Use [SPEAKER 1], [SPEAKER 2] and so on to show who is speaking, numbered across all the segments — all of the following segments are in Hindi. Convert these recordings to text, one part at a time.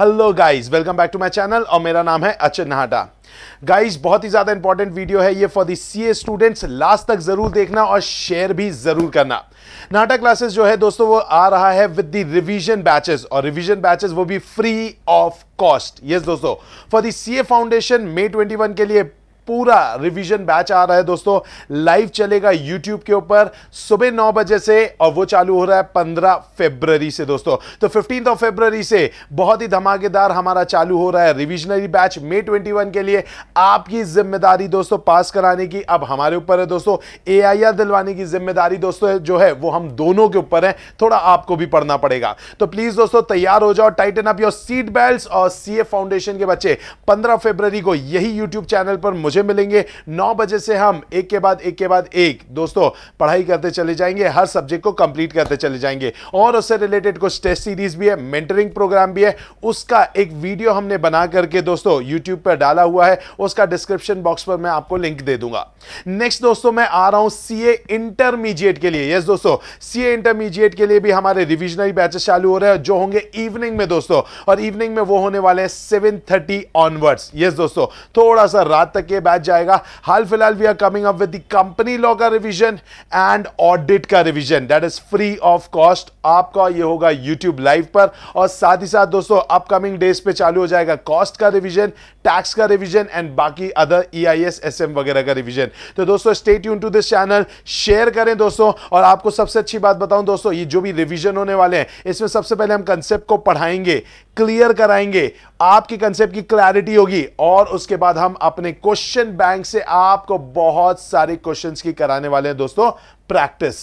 [SPEAKER 1] hello guys welcome back to my channel और मेरा नाम है अचन नाहटा गाइस बहुत ही ज़्यादा इंपॉर्टेंट वीडियो है ये for the CA students last तक ज़रूर देखना और शेयर भी ज़रूर करना नाटा क्लासेस जो है दोस्तों वो आ रहा है विद दी रिवीजन बैचेस और रिवीजन बैचेस वो भी फ्री ऑफ कॉस्ट यस दोस्तों for the CA foundation May 21 के लिए पूरा रिवीजन बैच आ रहा है दोस्तों लाइव चलेगा यूट्यूब के ऊपर सुबह नौ बजे से और वो चालू हो रहा है पंद्रह फेब्रवरी से दोस्तों तो फिफ्टीन ऑफ फेब्रवरी से बहुत ही धमाकेदार हमारा चालू हो रहा है रिविजनरी बैच मे ट्वेंटी के लिए आपकी जिम्मेदारी दोस्तों पास कराने की अब हमारे ऊपर है दोस्तों ए दिलवाने की जिम्मेदारी दोस्तों जो है वो हम दोनों के ऊपर है थोड़ा आपको भी पढ़ना पड़ेगा तो प्लीज दोस्तों तैयार हो जाओ tighten up your seat belt और सीए फाउंडेशन के बच्चे पंद्रह फेब्रवरी को यही यूट्यूब चैनल पर मुझे मुझे मिलेंगे नौ बजे से हम एक के बाद एक के बाद एक दोस्तों पढ़ाई करते चले जाएंगे हर सब्जेक्ट को कंप्लीट करते चले जाएंगे और उससे रिलेटेड कुछ टेस्ट सीरीज भी है मेंटरिंग प्रोग्राम भी है उसका एक वीडियो हमने बना करके दोस्तों यूट्यूब पर डाला हुआ है उसका डिस्क्रिप्शन बॉक्स पर मैं आपको लिंक दे दूंगा नेक्स्ट दोस्तों मैं आ रहा हूं सीए इंटरमीडिएट के लिए यस दोस्तों सीए इंटरमीडिएट के लिए भी हमारे रिविजनरी बैचेस चालू हो रहे हैं जो होंगे इवनिंग में दोस्तों और इवनिंग में वो होने वाले हैं सेवन थर्टी ऑनवर्ड्स यस दोस्तों थोड़ा सा रात तक के बैच जाएगा हाल फिलहाल we are coming up with the company law का रिवीजन एंड ऑडिट का revision that is free of cost आपका ये होगा यूट्यूब लाइव पर और साथ ही साथ दोस्तों अपकमिंग डेज पे चालू हो जाएगा कॉस्ट का रिविजन टैक्स का रिविजन एंड बाकी other E I S S M वगैरह का रिविजन तो दोस्तों स्टेट यून टू दिस चैनल शेयर करें दोस्तों और आपको सबसे अच्छी बात बताऊं दोस्तों ये जो भी रिविजन होने वाले हैं इसमें सबसे पहले हम कंसेप्ट को पढ़ाएंगे क्लियर कराएंगे आपकी कंसेप्ट की क्लैरिटी होगी और उसके बाद हम अपने क्वेश्चन क्वेश्चन बैंक से आपको बहुत सारे क्वेश्चंस की कराने वाले हैं दोस्तों प्रैक्टिस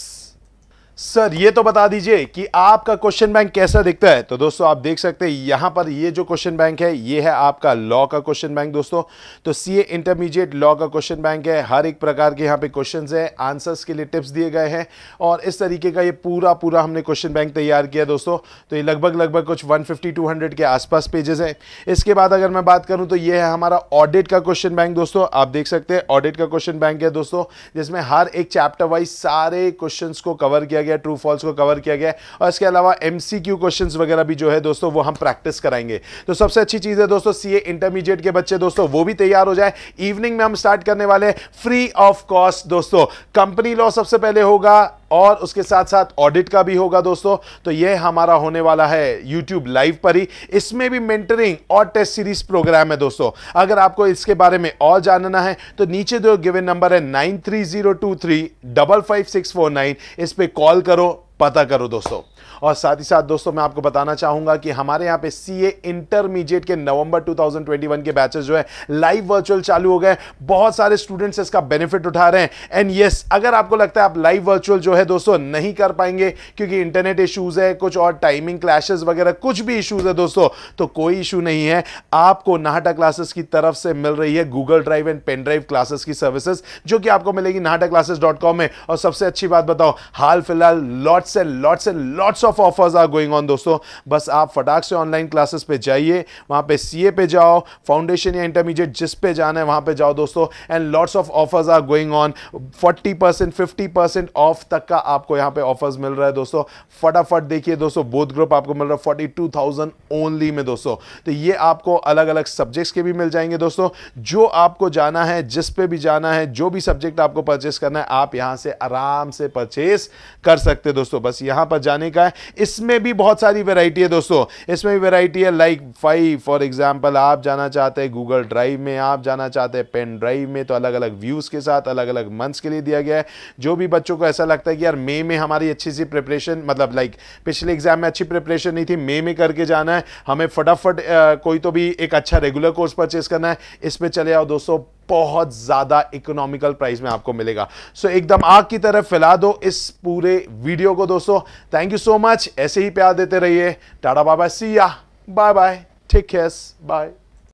[SPEAKER 1] सर ये तो बता दीजिए कि आपका क्वेश्चन बैंक कैसा दिखता है तो दोस्तों आप देख सकते हैं यहाँ पर ये जो क्वेश्चन बैंक है ये है आपका लॉ का क्वेश्चन बैंक दोस्तों तो सीए इंटरमीडिएट लॉ का क्वेश्चन बैंक है हर एक प्रकार के यहाँ पे क्वेश्चंस हैं आंसर्स के लिए टिप्स दिए गए हैं और इस तरीके का ये पूरा पूरा हमने क्वेश्चन बैंक तैयार किया दोस्तों तो ये लगभग लगभग कुछ वन फिफ्टी के आसपास पेजेस हैं इसके बाद अगर मैं बात करूँ तो ये है हमारा ऑडिट का क्वेश्चन बैंक दोस्तों आप देख सकते हैं ऑडिट का क्वेश्चन बैंक है दोस्तों जिसमें हर एक चैप्टर वाइज सारे क्वेश्चन को कवर किया गया ट्रू फॉल्स को कवर किया गया और इसके अलावा एम क्वेश्चंस वगैरह भी जो है दोस्तों वो हम प्रैक्टिस कराएंगे तो सबसे अच्छी चीज़ है दोस्तों सी इंटरमीडिएट के बच्चे दोस्तों वो भी तैयार हो जाए इवनिंग में हम स्टार्ट करने वाले फ्री ऑफ कॉस्ट दोस्तों कंपनी लॉ सबसे पहले होगा और उसके साथ साथ ऑडिट का भी होगा दोस्तों तो ये हमारा होने वाला है यूट्यूब लाइव पर ही इसमें भी मेंटरिंग और टेस्ट सीरीज प्रोग्राम है दोस्तों अगर आपको इसके बारे में और जानना है तो नीचे दो गिवन नंबर है nine three zero two three double five six four nine इस पर कॉल करो पता करो दोस्तों और साथ ही साथ दोस्तों मैं आपको बताना चाहूंगा कि हमारे यहाँ पे सी ए इंटरमीडिएट के नवंबर 2021 के बैचेस जो है लाइव वर्चुअल चालू हो गए बहुत सारे स्टूडेंट्स इसका बेनिफिट उठा रहे हैं एंड यस yes, अगर आपको लगता है आप लाइव वर्चुअल जो है दोस्तों नहीं कर पाएंगे क्योंकि इंटरनेट इशूज है कुछ और टाइमिंग क्लैशेज वगैरह कुछ भी इशूज है दोस्तों तो कोई इशू नहीं है आपको नाहटा क्लासेस की तरफ से मिल रही है Google drive and pen drive classes की सर्विसेज जो कि आपको मिलेगी नाहटा क्लासेस में और सबसे अच्छी बात बताओ हाल फिलहाल lot lots and lots and lots of offers are going on दोस्तों बस आप फटाक से ऑनलाइन क्लासेस पे जाइए वहाँ पे सीए पे जाओ फाउंडेशन या इंटरमीडिएट जिस पे जाना है वहाँ पे जाओ दोस्तों and lots of offers are going on forty percent fifty percent off तक का आपको यहाँ पे ऑफर्स मिल रहा है दोस्तों फटाफट देखिए दोस्तों बोध ग्रुप आपको मिल रहा है फोर्टी टू थाउजेंड ओनली में दोस्तों तो ये आपको अलग अलग सब्जेक्ट्स के भी मिल जाएंगे दोस्तों जो आपको जाना है जिस पे भी जाना है जो भी सब्जेक्ट आपको परचेस करना है आप यहाँ से आराम से परचेस कर सकते दोस्तों दोस्तों बस यहां पर जाने का है इसमें भी बहुत सारी वेराइटी है दोस्तों इसमें भी वेराइटी है लाइक फाइव फॉर एग्जाम्पल आप जाना चाहते हैं गूगल ड्राइव में आप जाना चाहते हैं पेन ड्राइव में तो अलग अलग व्यूज़ के साथ अलग अलग मंथ्स के लिए दिया गया है जो भी बच्चों को ऐसा लगता है कि यार मे में हमारी अच्छी सी प्रिपरेशन मतलब लाइक पिछले एग्जाम में अच्छी प्रिपरेशन नहीं थी मे में करके जाना है हमें फटाफट कोई तो भी एक अच्छा रेगुलर कोर्स परचेज करना है इस पर चले आओ दोस्तों बहुत ज़्यादा इकोनॉमिकल प्राइस में आपको मिलेगा सो so, एकदम आग की तरह फैला दो इस पूरे वीडियो को दोस्तों थैंक यू सो मच ऐसे ही प्यार देते रहिए टाटा बाबा सिया बाय बाय ठीक है बाय